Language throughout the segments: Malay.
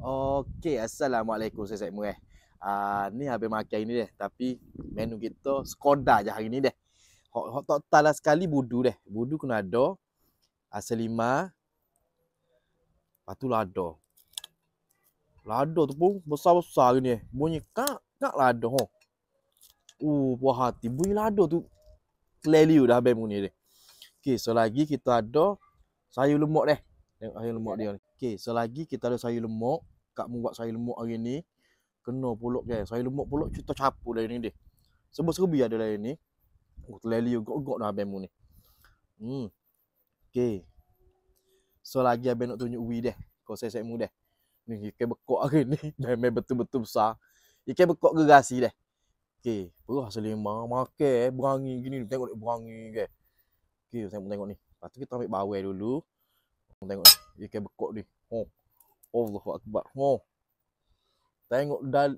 Okey, assalamualaikum saya Said Murai. Ah uh, ni habis makan ni deh, tapi menu kita skoda je hari ni deh. Hot hot total lah sekali budu deh. Budu kena ada. Asal lima. Patu lado. Lado tu pun besar-besar ni. Eh. Bunyi kak kak lado huh? Uh, buah hati. Bunyi lado tu. Keliru dah habis ni deh. Okey, so lagi kita ada sayur lemak deh yang sayur lemak dia ni. Okey, selagi kita ada sayur lemak, Kak Mu buat sayur lemak hari ni, kena pula kan. Sayur lemak pula cerita capu dari ni dia. Sebab serbi ada dari ni. Oh, terlalu gok-gok dah abang Mu ni. Hmm. okay. Selagi abang nak tunjuk ui dia, kau sesek Mu deh. Ni ikan bekok hari ni, memang betul-betul besar. Ikan bekok gerasi deh. Okey, perah selima, makan, eh, berangi gini, tengok dia berangi kan. Okey, saya tengok ni. Lepas kita ambil bawah dulu tengok ni. Dia kan bekok ni. Oh. Allahuakbar. Oh. Tengok dal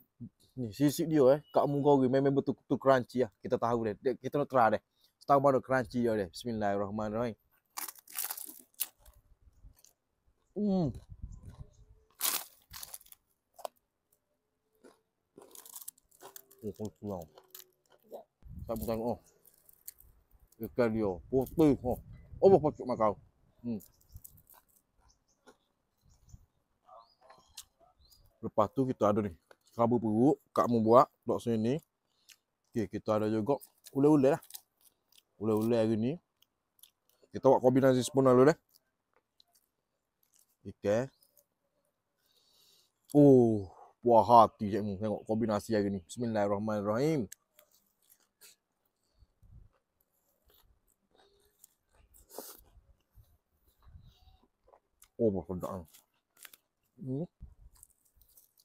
ni sisip dia eh. Kak Munggori memang betul betul crunchy lah. Kita tahu dia. dia kita nak try deh. Tahu mana crunchy dia deh. Bismillahirrahmanirrahim. Hmm. Oh, kau pulang. Tak pun tengok. Oh. Ikan dia. Putih. Oh. Oh, apa pun makan. Hmm. Lepas tu kita ada ni Kerabu perut Kak Mu buat Tak sini ni okay, Kita ada juga Ula-ula lah Ula-ula hari ni Kita buat kombinasi sempurna dulu deh Okay Oh Puah hati cik mu Tengok kombinasi hari ni Bismillahirrahmanirrahim Oh, sedap. Hmm.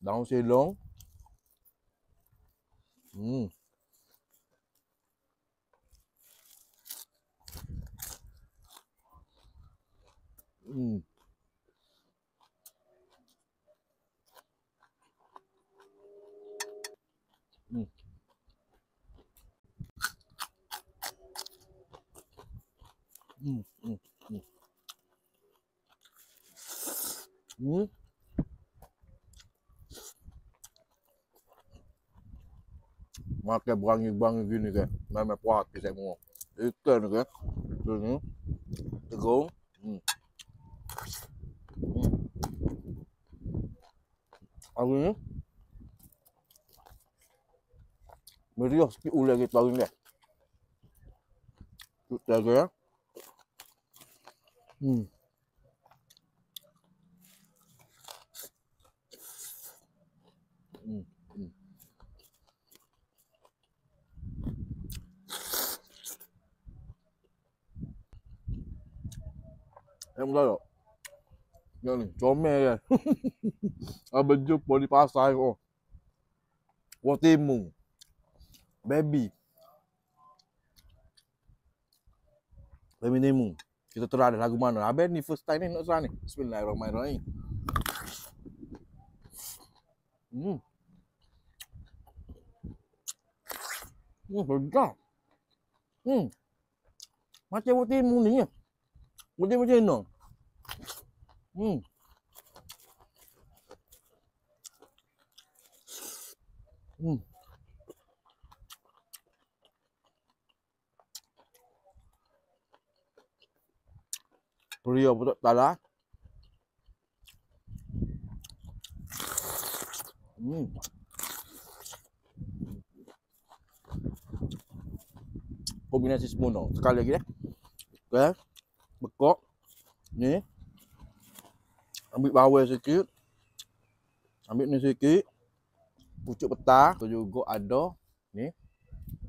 Daun selong. Hmm. Hmm. makan berangi-berangi gini ke. Kan. Mama puas saya Itu ni ke. Kan. Itu ni. Tegung. Hmm. Hmm. Hari ni. Meriah sikit ulang kita hari ni. Kan. Tutup jaga ya. Hmm. Yang mula tak? ni, comel ya. Apa jumpa di pasar kau? Kau oh. timu. Baby. Baby timu. Kita terang ada lagu mana. Habis ni first time ni nak serang ni. Bismillahirrahmanirrahim. Hmm. Hmm, sedap. Hmm. Macam buat timu ni. Ya. Mungkin macam ni. Hmm. Hmm. Pria pun tak lah. Hmm. Kombinasi semua no. Sekali lagi dah. Eh. Okay bekok ni ambil bawah sikit ambil ni sikit pucuk peta tu juga ada ni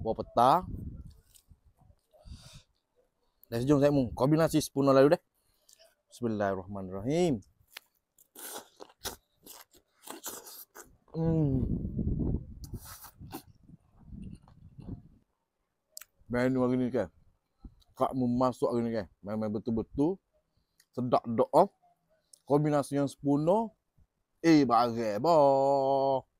bawah peta dan sejum saya mu kombinasi sepuluh lalu deh bismillahirrahmanirrahim hmm. menu lagi ni kan kak memasuk hari ni kan. Memang betul-betul sedap doa. Kombinasi yang sepuluh. Eh, bagai. Bah.